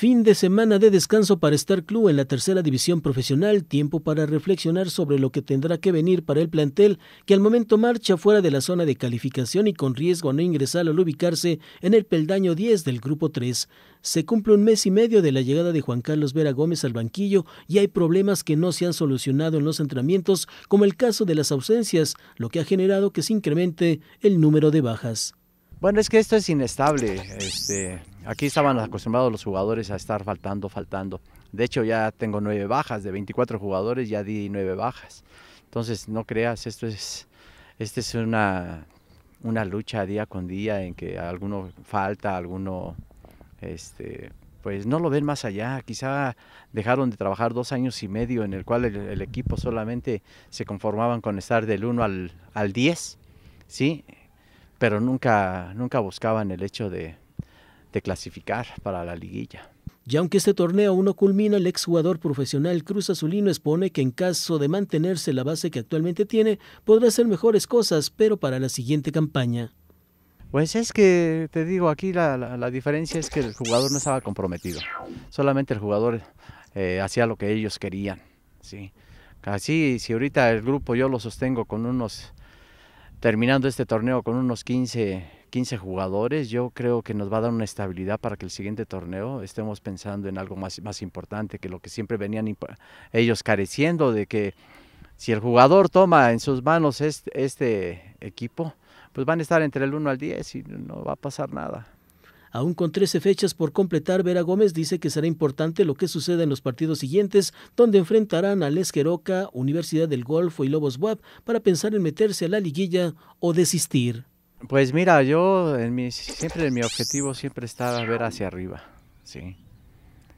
Fin de semana de descanso para Star Club en la tercera división profesional, tiempo para reflexionar sobre lo que tendrá que venir para el plantel que al momento marcha fuera de la zona de calificación y con riesgo a no ingresar al ubicarse en el peldaño 10 del grupo 3. Se cumple un mes y medio de la llegada de Juan Carlos Vera Gómez al banquillo y hay problemas que no se han solucionado en los entrenamientos, como el caso de las ausencias, lo que ha generado que se incremente el número de bajas. Bueno, es que esto es inestable. Este, aquí estaban acostumbrados los jugadores a estar faltando, faltando. De hecho, ya tengo nueve bajas. De 24 jugadores ya di nueve bajas. Entonces, no creas, esto es, este es una, una lucha día con día en que alguno falta, alguno... Este, pues no lo ven más allá. Quizá dejaron de trabajar dos años y medio en el cual el, equipo solamente se conformaban con estar del 1 al, al 10, ¿sí? pero nunca, nunca buscaban el hecho de, clasificar para la liguilla. Y aunque este torneo aún no culmina, el exjugador profesional Cruz Azulino expone que en caso de mantenerse la base que actualmente tiene, podrá hacer mejores cosas, pero para la siguiente campaña. Pues es que, te digo, aquí la, diferencia es que el jugador no estaba comprometido. Solamente el jugador eh, hacía lo que ellos querían. ¿sí? Así, si ahorita el grupo yo lo sostengo con unos terminando este torneo con unos 15, jugadores, yo creo que nos va a dar una estabilidad para que el siguiente torneo estemos pensando en algo más, importante que lo que siempre venían ellos careciendo, de que si el jugador toma en sus manos este, este equipo, pues van a estar entre el 1 al 10 y no va a pasar nada. Aún con 13 fechas por completar, Vera Gómez dice que será importante lo que suceda en los partidos siguientes, donde enfrentarán a Lesqueroca, Universidad del Golfo y Lobos WAP para pensar en meterse a la liguilla o desistir. Pues mira, yo en siempre mi objetivo siempre está ver hacia arriba, sí.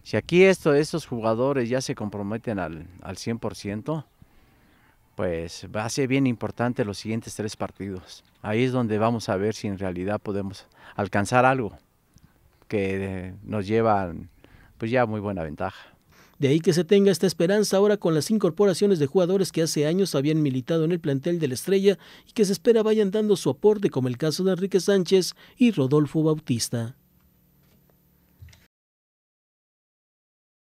Si aquí esto, estos jugadores ya se comprometen al, al 100%, pues va a ser bien importante los siguientes tres partidos. Ahí es donde vamos a ver si en realidad podemos alcanzar algo que eh, nos llevan pues ya muy buena ventaja. De ahí que se tenga esta esperanza ahora con las incorporaciones de jugadores que hace años habían militado en el plantel de la Estrella y que se espera vayan dando su aporte como el caso de Enrique Sánchez y Rodolfo Bautista.